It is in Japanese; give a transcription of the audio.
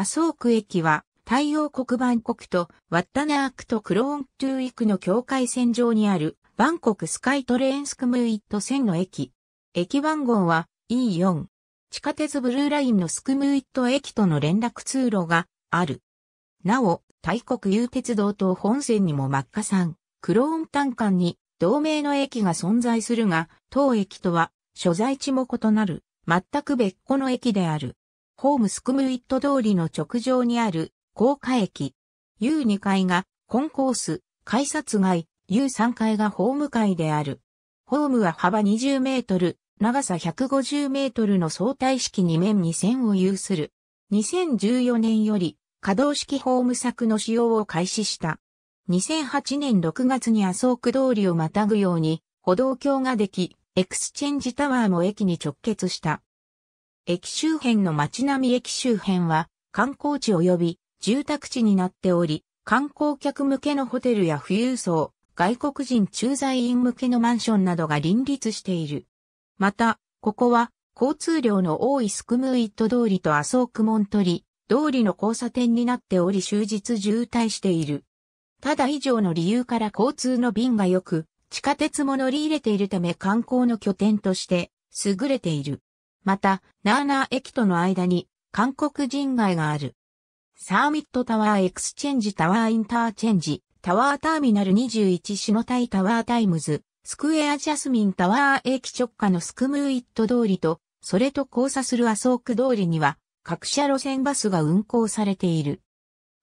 麻生区駅は、太陽国万国とワッタナー区とクローントゥーの境界線上にあるバンコクスカイトレーンスクムーイット線の駅。駅番号は E4。地下鉄ブルーラインのスクムーイット駅との連絡通路がある。なお、大国有鉄道と本線にも真っ赤さん、クローン単館に同名の駅が存在するが、当駅とは所在地も異なる、全く別個の駅である。ホームスクムイット通りの直上にある高架駅。U2 階がコンコース、改札街、U3 階がホーム階である。ホームは幅20メートル、長さ150メートルの相対式2面2線を有する。2014年より可動式ホーム柵の使用を開始した。2008年6月に麻生区通りをまたぐように歩道橋ができ、エクスチェンジタワーも駅に直結した。駅周辺の町並み駅周辺は観光地及び住宅地になっており、観光客向けのホテルや富裕層、外国人駐在員向けのマンションなどが林立している。また、ここは交通量の多いスクムイット通りと麻生区門取通りの交差点になっており終日渋滞している。ただ以上の理由から交通の便が良く、地下鉄も乗り入れているため観光の拠点として優れている。また、ナーナー駅との間に韓国人街がある。サーミットタワーエクスチェンジタワーインターチェンジ、タワーターミナル21タイタワータイムズ、スクエアジャスミンタワー駅直下のスクムーイット通りと、それと交差するアソーク通りには、各社路線バスが運行されている。